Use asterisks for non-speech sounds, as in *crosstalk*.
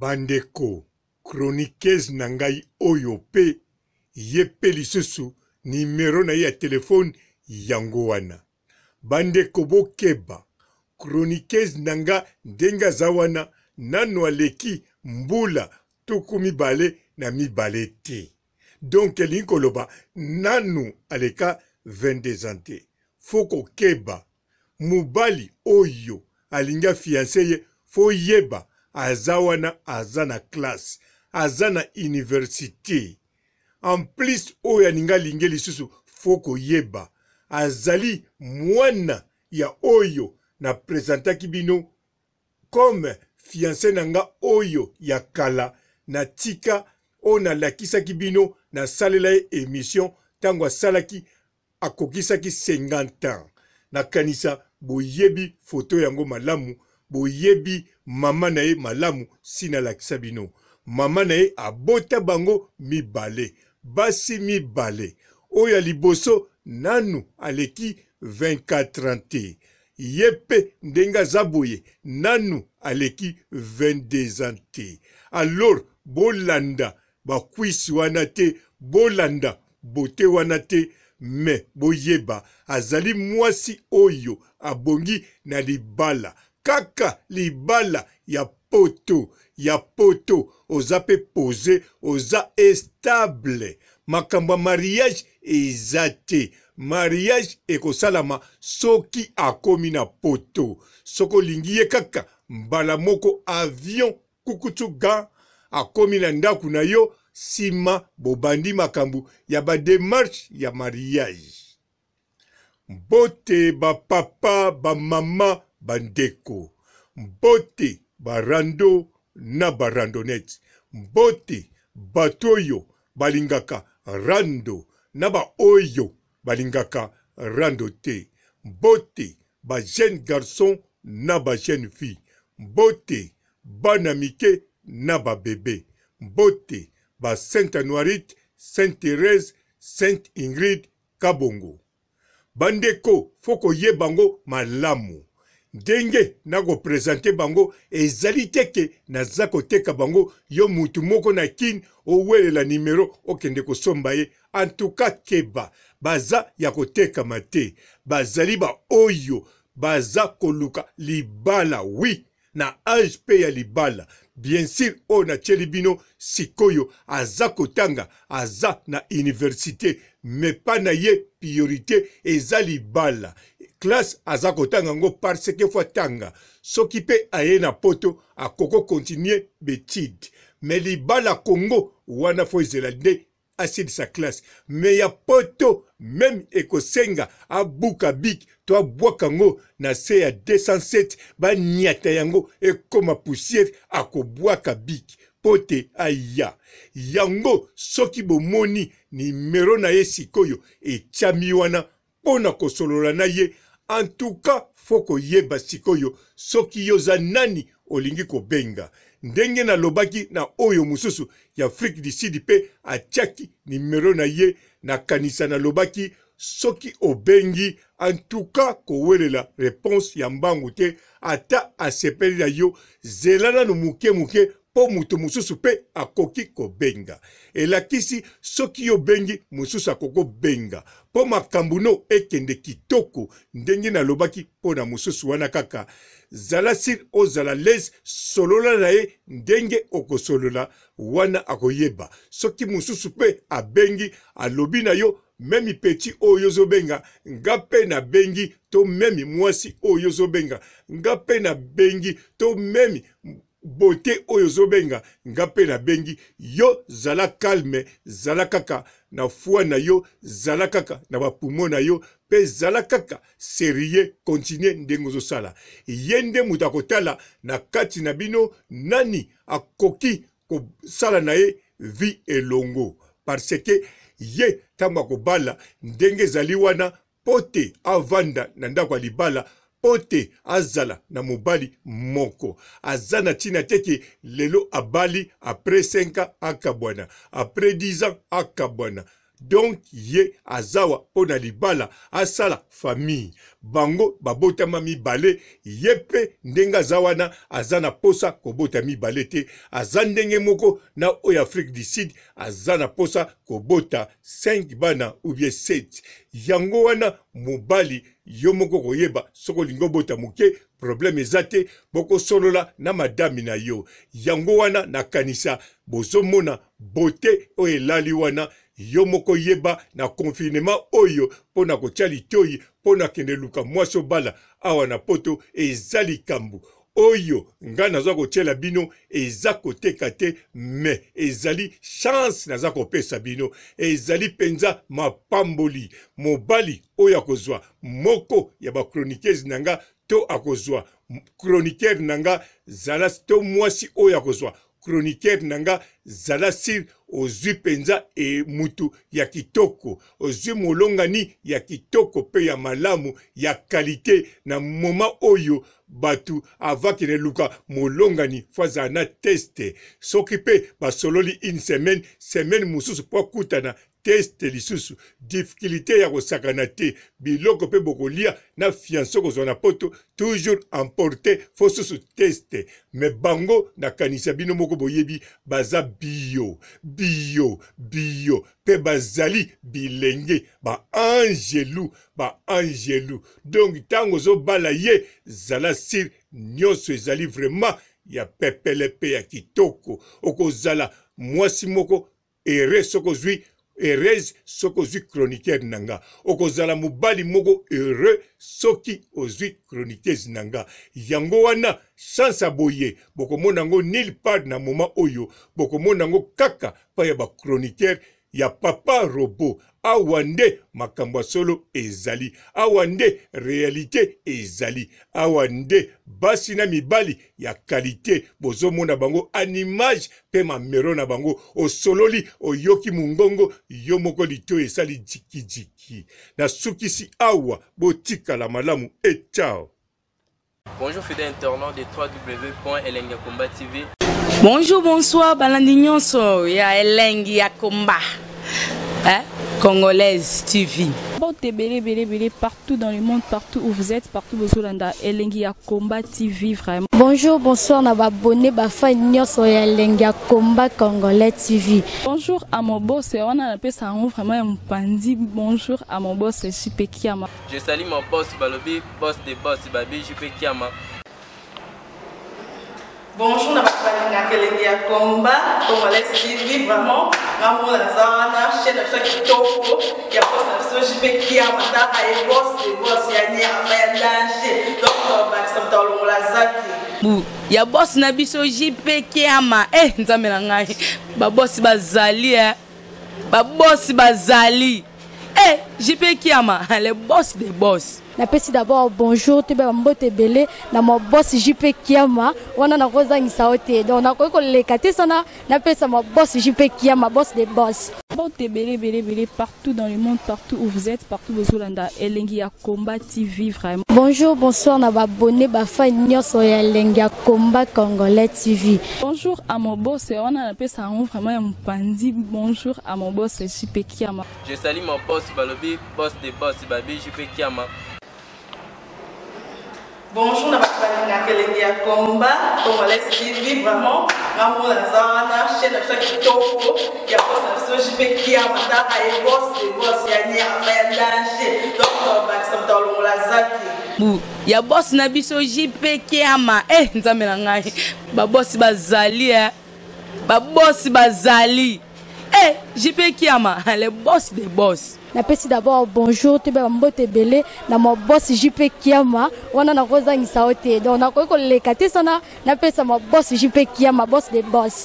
bandeko kronikese na ngai oyo mpe ye mpe lisusu nimero na ye ya telefone yango wana bandeko bokeba kronikese na nga ndenge aza wana nano aleki mbula tuku mibale na mibale te donk elingi koloba nanu aleka 22 ans te fo kokeba mobali oyo alingi afianse ye fo yeba aza wana aza na classe aza na université en plus oyo aninga alinge lisusu fo koyeba azali mwana ya oyo napresentaki bino comme fiance na nga oyo ya kala natika oyo nalakisaki bino nasalela ye émission ntango asalaki akokisaki 50 ans nakanisa boyebi foto yango malamu boyebi mama na ye malamu si nalakisa bino mama na ye abota bango mibale basi mibale oyo ya liboso nanu aleki 24 ans te ye mpe ndenge aza boye nanu aleki 22 ans te alors bolanda bakwisi wana te bolanda bote wana te me boyeba azali mwasi oyo abongi na libala kaka libala ya poto ya poto oza mpe pose oza estable makambo ya mariage eza te mariage ekosalama soki akomi na poto soki olingi ye kaka mbala moko avion kukutu gan akomi na ndako na yo nsima bobandi makambo ya bademarshe ya mariage bote bapapa bamama bandeko mbote barando na barandonete mbote bato oyo balingaka rando na baoyo balingaka rando te mbote bajeune garçon na bajeune fille mbote bana mike na babebe mbote ba saint anuarite saint therese saint ingrid kabongo bandeko fo koyeba ngo malamu ndenge nakopresente bango ezali te ke naza koteka bango yo mutu moko na kini owelela nimero okende kosomba ye antuka keba baza ya kotekama te bazali baoyo baza koluka libala wi na age mpe ya libala bien sur oyo natyeli bino sikoyo aza kotanga aza na université me mpa na ye priorité eza libala classe aza kotanga yango parce ke fo atanga soki mpe aye na poto akoki kontinue betide me libala kongo wana fo ezela nde asilisa classe me ya poto meme ekosenga abuka bik to abwaka yango na se ya 207 baniata yango ekoma poussiere akobwaka bik mpo te aya yango soki bomoni nimero na ye sikoyo etiami wana mpo na kosolola na ye en tout cas fo koyeba sikoyo soki yoza nani olingi kobenga ndenge nalobaki na oyo mosusu ya afrike du sud mpe atiaki nimero na ye nakanisa nalobaki soki obengi antuka kowelela reponse ya mbangu te ata asepeli na yo zela nano moke moke mpo moto mosusu mpe akoki kobenga elakisi soki yo obengi mosusu akokobenga mpo makambo no ekende kitoko ndenge nalobaki mpo na mosusu wana kaka zala sire ozala lese solola na ye ndenge okosolola wana akoyeba soki mosusu mpe abengi alobi na yo memi peti oyo ozobenga nga mpe nabengi to memi mwasi oyo ozobenga nga mpe nabengi to memi beauté oyo ozobenga nga mpe nabengi yo zala calme zala kaka na foi na yo zala kaka na bapumo na yo mpe zala kaka serie kontinue ndenge ozosala ye nde moto akotala na kati na bino nani akoki kosala na ye vi elongo parce ke ye ntango akobala ndenge ezali wana mpo te avanda na ndako ya libala mpo te azala na mobali moko aza na ntina te ke lelo abali apres 5 ans akabwana apres 10 ans akabwana donk ye azawa mpo na libala asala famille bango babotama mibale ye mpe ndenge aza wana aza na posa kobota mibale te aza ndenge moko na oyo afrique du sud aza na posa kobota 5 bana ubie 7 yango wana mobali yo moko koyeba soki olingi obota moke probleme eza te bokosolola na madami na yo yango wana nakanisa bozomona bote oyo elali wana yo moko yeba na konfinema oyo mpo na kotya litoi mpo na kende luka mwasi obala awa na poto eza likambo oyo ngai naza kotiela bino eza koteka te me ezali chance naza kopesa bino ezali mpenza mapamboli mobali oyo akozwa moko ya bachroniqueuse na nga to akozwa chroniqueur na nga zala to mwasi oyo akozwa chroniqueur na nga zala sir ozwi mpenza e mutu ya kitoko ozwi molongani ya kitoko mpe ya malamu ya kalite na moma oyo bato avaki na eluka molongani fo azala na teste soki mpe basololi une semaine semaine mosusu mpo akutana teste lisusu difficulté ya kosakana te biloko mpe bokolia na fianso kozwa na poto toujours emporte fo susu teste me bango nakanisa bino moko boyebi baza bio bio bio mpe bazali bilenge baangelu baangelu donk ntango ozobala ye zala sire nyonso ezali vraiment ya pepele mpe ya kitoko okozala mwasi moko ere soko ozwi heureuse soki ozwi chroniqueur na nga okozala mobali moko heureux soki ozwi chroniqueuse na nga yango wana sansa boye bokomona yango nile part na moma oyo bokomona yango kaka pai ya bachroniqueur ya papa robo awa nde makambo ya solo ezali awa nde realite ezali awa nde basi na mibali ya kalite bozomona bango animage mpe mamero na bango osololi oyoki mongongo yo moko litoi esali jikijiki nasukisi awa botikala malamu etao Bonjour fidèle internaute de www.elengiakomba TV. Bonjour, bonsoir, Balandignon, ya Elengiakomba. Hein? Congolaise TV. Partout dans le monde, partout où vous êtes, partout où vous êtes, Elengi à Combat TV vraiment. Bonjour, bonsoir, na abonné bafa nyonso ya Elengi à Combat Congolais TV. Bonjour à mon boss, on a appelé ça vraiment un pandi. Bonjour à mon boss, je suis Pekiama. Je salue mon boss Balobi, boss de boss Babi suis Bonjour, balingaka elenge ya komba congolais tv vraiment nga mona naza wana chaine na biso ya kitoko ya bose na biso jipe kiama taka ye bose de bose ya nyama ya danger donc bakisa moto alongola zaki ya bosi na biso jipe kiama e eh, nzambe na ngai babosi bazali e eh. babosi bazali eh JP Kiama *laughs* le boss des boss napesi d'abord bonjour toyebaka mbote ebele na mobos jp kiama wana nakozangisa yo te donc nakoki koleka te sana napesa mobos jp kiama bos de bos porte belé partout dans le monde, partout où vous êtes, partout où vous êtes. à Combat TV, vraiment. Bonjour, bonsoir, on abonné Bafa Nyoso et Elengi Combat Congolais TV. Bonjour à mon boss, on a appelé ça vraiment un pandi. Bonjour à mon boss, c'est JP Kiama. Je salue mon boss, Balobi, boss de boss, Babi, JP Kiama. Bonjour, Nabakabali. makelenge ya combat congolais tv vraiment ngambo naza wana chaine na biso ya kitoko ya bos na biso jp kia mataka ye bos de bos ya nyama ya danger donc tobakisa moto alongola zaki ya bosi na biso jp kiama e eh, nzambe na ngai babosi bazali e babosi bazali e eh, jp kiama le boss de eh, *laughs* boss napesi d'abord bonjour toyeba bambote ebele na mabosi jp kiama wana nakozangisa yo te donc nakoki koleka te sana napesa mabosi jp kiama bos de bos